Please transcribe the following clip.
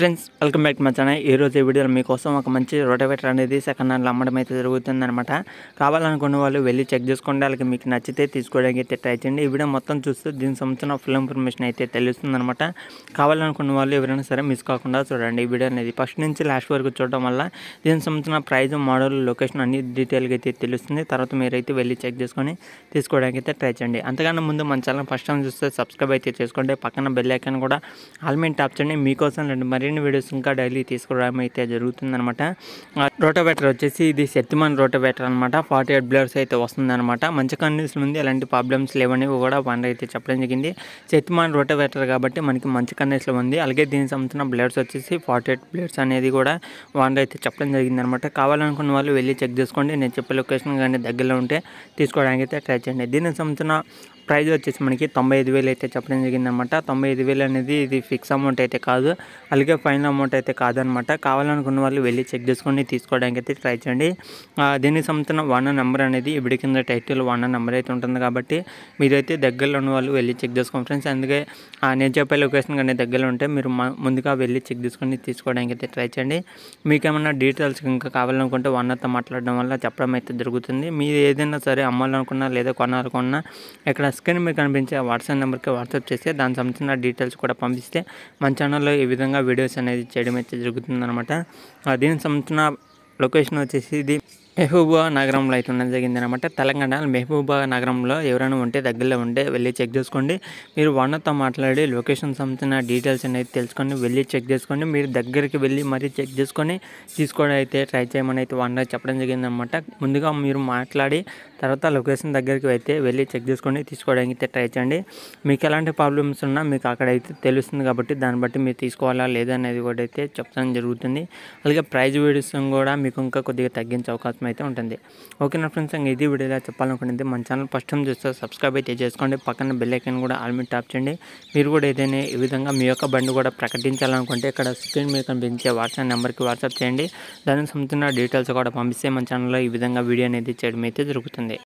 friends welcome back మా channel ఈ రోజు ఈ వీడియోలో మీకోసం ఒక మంచి రోటవేటర్ అనేది సెకండ్ హ్యాండ్లో అమ్మడం అయితే జరుగుతుందనమాట కావాలనుకున్న వాళ్ళు వెళ్ళి చెక్ చేసుకోండి వాళ్ళకి మీకు నచ్చితే తీసుకోవడానికి అయితే ట్రై చేయండి ఈ వీడియో మొత్తం చూస్తే దీనికి సంబంధించిన ఫుల్ ఇన్ఫర్మేషన్ అయితే తెలుస్తుందనమాట కావాలనుకున్న వాళ్ళు ఎవరైనా సరే మిస్ కాకుండా చూడండి ఈ వీడియో అనేది ఫస్ట్ నుంచి లాస్ట్ వరకు చూడడం వల్ల దీనికి సంబంధించిన ప్రైజ్ మోడల్ లొకేషన్ అన్ని డీటెయిల్గా అయితే తెలుస్తుంది తర్వాత మీరైతే వెళ్ళి చెక్ చేసుకొని తీసుకోవడానికి అయితే ట్రై చేయండి అంతకన్నా ముందు మన ఛానల్ ఫస్ట్ టైం చూస్తే సబ్స్క్రైబ్ అయితే చేసుకోండి పక్కన బెల్ ఐకాన్ కూడా ఆల్మెంట్ టాప్ చేయండి మీకోసం రెండు మరి మరిన్ని వీడియోస్ ఇంకా డైలీ తీసుకురావడం అయితే జరుగుతుందనమాట రోటోవేటర్ వచ్చేసి ఇది శక్తిమాన్ రోటోవేటర్ అనమాట ఫార్టీ ఎయిట్ బ్లర్స్ అయితే వస్తుందన్నమాట మంచి కండిషన్ ఉంది ఎలాంటి ప్రాబ్లమ్స్ లేవని కూడా వన్ అయితే చెప్పడం జరిగింది శక్తిమాన్ రోటోవేటర్ కాబట్టి మనకి మంచి కండిషన్లో ఉంది అలాగే దీనికి సంబంధించిన బ్లర్స్ వచ్చేసి ఫార్టీ ఎయిట్ బ్లడ్స్ అనేది కూడా వన్ అయితే చెప్పడం జరిగిందనమాట కావాలనుకున్న వాళ్ళు వెళ్ళి చెక్ చేసుకోండి నేను చెప్పే లొకేషన్ కానీ దగ్గరలో ఉంటే తీసుకోవడానికి అయితే ట్రై చేయండి దీనికి సంబంధించిన ప్రైజ్ వచ్చేసి మనకి తొంభై ఐదు వేలు అయితే చెప్పడం జరిగిందనమాట తొంభై ఐదు వేలు అనేది ఇది ఫిక్స్ అమౌంట్ అయితే కాదు అలాగే ఫైనల్ అమౌంట్ అయితే కాదనమాట కావాలనుకున్న వాళ్ళు వెళ్ళి చెక్ చేసుకొని తీసుకోవడానికి అయితే ట్రై చేయండి దీనికి సంబంధించిన వన్ నెంబర్ అనేది ఇప్పుడు కింద టైటిల్ వన్ నెంబర్ అయితే ఉంటుంది కాబట్టి మీరైతే దగ్గరలో ఉన్న వాళ్ళు వెళ్ళి చెక్ చేసుకోండి ఫ్రెండ్స్ అందుకే నేను చెప్పే లొకేషన్ కానీ దగ్గరలో ఉంటే మీరు ముందుగా వెళ్ళి చెక్ చేసుకొని తీసుకోవడానికి అయితే ట్రై చేయండి మీకు ఏమైనా డీటెయిల్స్ ఇంకా కావాలనుకుంటే అంతా మాట్లాడడం వల్ల చెప్పడం అయితే జరుగుతుంది మీరు ఏదైనా సరే అమ్మాలనుకున్నా లేదా కొనాలనుకున్నా ఇక్కడ స్క్రీన్ మీద కనిపించే వాట్సాప్ నెంబర్కి వాట్సాప్ చేస్తే దానికి సంబంధించిన డీటెయిల్స్ కూడా పంపిస్తే మన ఛానల్లో ఈ విధంగా వీడియోస్ అనేది చేయడం అయితే జరుగుతుందనమాట దీనికి సంబంధించిన లొకేషన్ వచ్చేసి ఇది మెహబూబా నగరంలో అయితే ఉండడం జరిగింది అనమాట తెలంగాణ మెహబూబా నగరంలో ఎవరైనా ఉంటే దగ్గరలో ఉంటే వెళ్ళి చెక్ చేసుకోండి మీరు వన్తో మాట్లాడి లొకేషన్ సంబంధించిన డీటెయిల్స్ అనేది తెలుసుకొని వెళ్ళి చెక్ చేసుకోండి మీరు దగ్గరికి వెళ్ళి మరీ చెక్ చేసుకొని తీసుకోవడం అయితే ట్రై చేయమని అయితే ఓనర్ చెప్పడం జరిగింది అనమాట ముందుగా మీరు మాట్లాడి తర్వాత లొకేషన్ దగ్గరికి అయితే వెళ్ళి చెక్ చేసుకొని తీసుకోవడానికి అయితే ట్రై చేయండి మీకు ఎలాంటి ప్రాబ్లమ్స్ ఉన్నా మీకు అక్కడైతే తెలుస్తుంది కాబట్టి దాన్ని బట్టి మీరు తీసుకోవాలా లేదనేది కూడా అయితే చెప్పడం జరుగుతుంది అలాగే ప్రైజ్ వీడియోస్ కూడా మీకు ఇంకా కొద్దిగా తగ్గించే అవకాశం అవకాశం అయితే ఉంటుంది ఓకేనా ఫ్రెండ్స్ ఇంకా ఇది వీడియోలో చెప్పాలనుకుంటుంది మన ఛానల్ ఫస్ట్ టైం చూస్తే సబ్స్క్రైబ్ అయితే చేసుకోండి పక్కన బెల్లైకన్ కూడా ఆల్మీ టాప్ చేయండి మీరు కూడా ఏదైనా ఈ విధంగా మీ యొక్క బండి కూడా ప్రకటించాలనుకుంటే ఇక్కడ స్క్రీన్ మీద కనిపించే వాట్సాప్ నెంబర్కి వాట్సాప్ చేయండి దానికి సంబంధించిన డీటెయిల్స్ కూడా పంపిస్తే మన ఛానల్లో ఈ విధంగా వీడియో అనేది చేయడం అయితే జరుగుతుంది